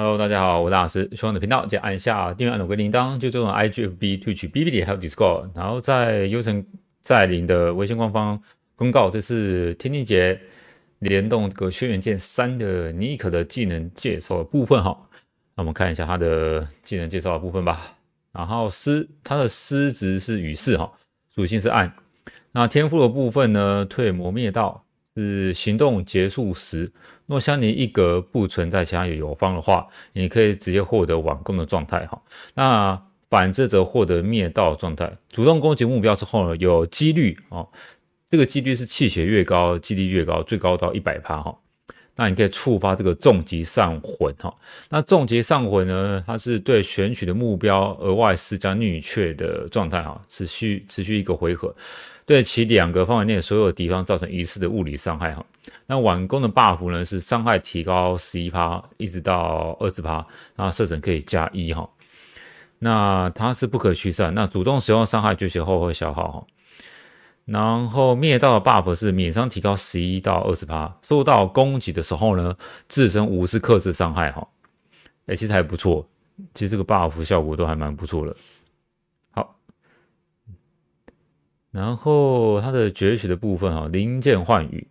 Hello，大家好，我是老师，希望的频道就按一下订阅按钮跟铃铛，就这种 IGFB 推取 BBD 还有 Discord，然后在优城在林的微信官方公告，这是天地节联动这个轩辕剑三的妮可的技能介绍的部分哈，那我们看一下它的技能介绍的部分吧。然后师，它的师职是羽士哈，属性是暗。那天赋的部分呢，退魔灭道。是行动结束时，若相邻一格不存在其他友方的话，你可以直接获得网攻的状态哈。那反之则获得灭道状态。主动攻击目标之后呢，有几率啊，这个几率是气血越高，几率越高，最高到一百趴哈。那你可以触发这个重疾上魂哈。那重疾上魂呢，它是对选取的目标额外施加逆血的状态哈，持续持续一个回合。对其两个范围内所有敌方造成一次的物理伤害哈。那晚弓的 buff 呢是伤害提高十一趴，一直到二十趴，那射程可以加一哈。那它是不可驱散，那主动使用伤害觉醒后会消耗哈。然后灭道的 buff 是免伤提高十一到二十趴，受到攻击的时候呢，自身无视克制伤害哈。哎，其实还不错，其实这个 buff 效果都还蛮不错的。然后它的崛起的部分哈，零件幻羽，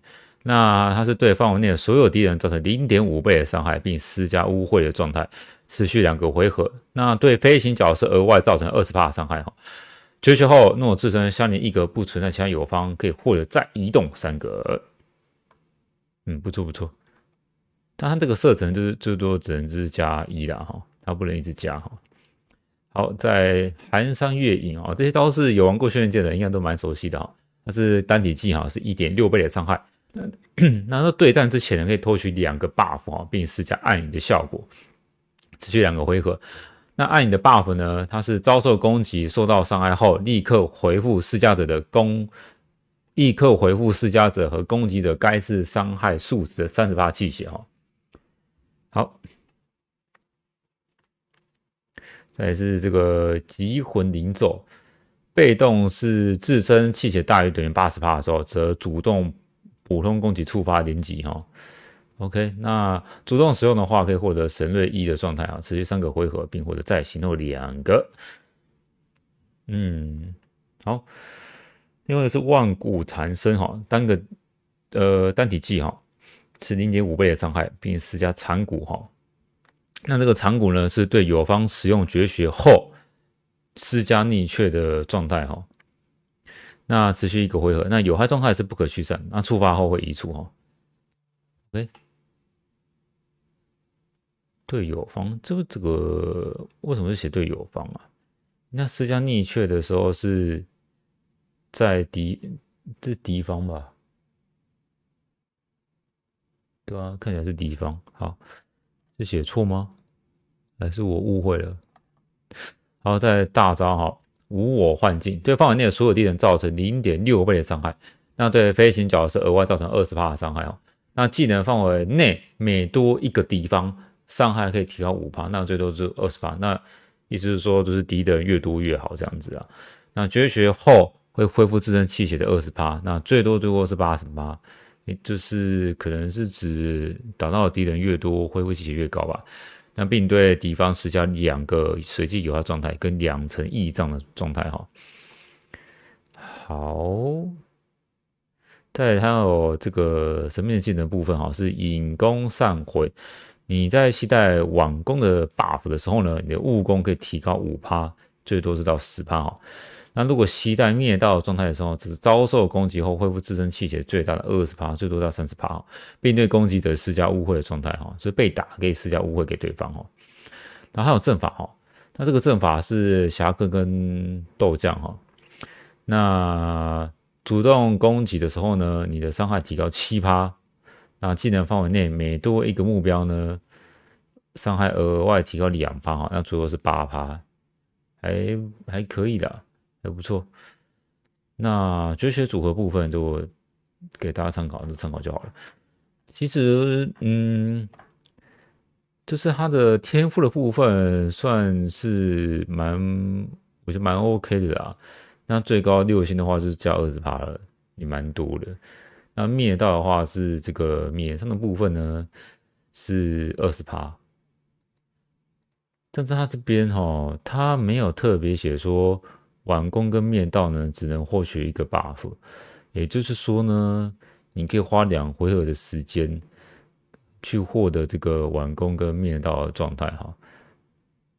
那它是对范围内所有敌人造成零点五倍的伤害，并施加污秽的状态，持续两个回合。那对飞行角色额外造成二十帕伤害哈。绝学后，诺自身相邻一格不存在其他友方可以获得再移动三格。嗯，不错不错。但它这个射程就是最多只能是加一啦哈，它不能一直加哈。好，在寒山月影啊，这些都是有玩过轩辕剑的，应该都蛮熟悉的哈。它是单体技哈，是一点六倍的伤害。那 那对战之前呢，可以偷取两个 buff 哦，并施加暗影的效果，持续两个回合。那暗影的 buff 呢，它是遭受攻击、受到伤害后，立刻回复施加者的攻，立刻回复施加者和攻击者该次伤害数值的三十八气血哈。再是这个极魂灵咒，被动是自身气血大于等于八十帕的时候，则主动普通攻击触发连击哈。OK，那主动使用的话可以获得神锐一的状态啊，持续三个回合，并获得再行动两个。嗯，好。另外是万古缠身哈，单个呃单体技哈，是零点五倍的伤害，并施加缠骨哈。那这个长谷呢，是对友方使用绝学后施加逆却的状态哈。那持续一个回合，那有害状态是不可驱散，那触发后会移除哈。OK，对友方，这个这个为什么是写对友方啊？那施加逆却的时候是在敌这敌方吧？对啊，看起来是敌方好。是写错吗？还是我误会了？好，在大招哈，无我幻境对范围内所有敌人造成零点六倍的伤害，那对飞行角色额外造成二十帕的伤害哦。那技能范围内每多一个敌方，伤害可以提高五帕，那最多是二十帕。那意思是说，就是敌人越多越好这样子啊。那绝学后会恢复自身气血的二十帕，那最多最多是八十八。就是可能是指打到的敌人越多，恢复血越高吧。那并对敌方施加两个随机有效状态跟两层异障的状态哈。好，再还有这个神秘的技能部分哈，是引弓上回。你在携带挽弓的 buff 的时候呢，你的物攻可以提高五趴，最多是到十趴哈。那如果携带灭道状态的时候，只是遭受攻击后恢复自身气血最大的二十趴，最多到三十趴，并对攻击者施加污秽的状态哈，所以被打可以施加污秽给对方哈。然后还有阵法哈，那这个阵法是侠客跟斗将哈。那主动攻击的时候呢，你的伤害提高七趴，那技能范围内每多一个目标呢，伤害额外提高两趴哈，那最多是八趴，还还可以的。都不错。那绝学组合部分，就我给大家参考，就参考就好了。其实，嗯，就是他的天赋的部分，算是蛮，我觉得蛮 OK 的啦。那最高六星的话，就是加二十趴了，也蛮多的。那灭道的话，是这个免伤的部分呢，是二十趴。但是他这边哈，他没有特别写说。晚功跟面道呢，只能获取一个 buff，也就是说呢，你可以花两回合的时间去获得这个晚功跟面道的状态哈，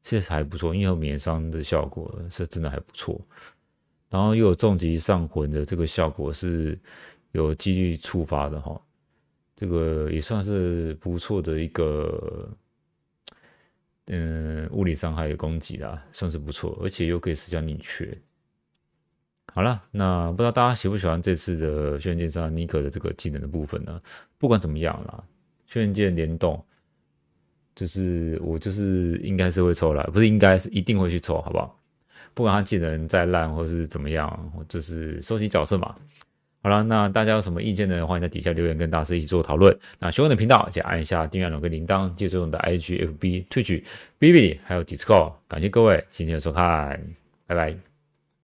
其实还不错，因为有免伤的效果是真的还不错，然后又有重疾上魂的这个效果是有几率触发的哈，这个也算是不错的一个。嗯，物理伤害攻击啦，算是不错，而且又可以施加宁缺。好了，那不知道大家喜不喜欢这次的轩辕剑上尼克的这个技能的部分呢？不管怎么样啦，轩辕剑联动就是我就是应该是会抽啦，不是应该是一定会去抽，好不好？不管他技能再烂或是怎么样，我就是收集角色嘛。好了，那大家有什么意见呢？欢迎在底下留言，跟大师一起做讨论。那喜欢的频道，请按一下订阅两跟铃铛，接着用的 IGFB、Twitch、b b 还有 Discord。感谢各位今天的收看，拜拜。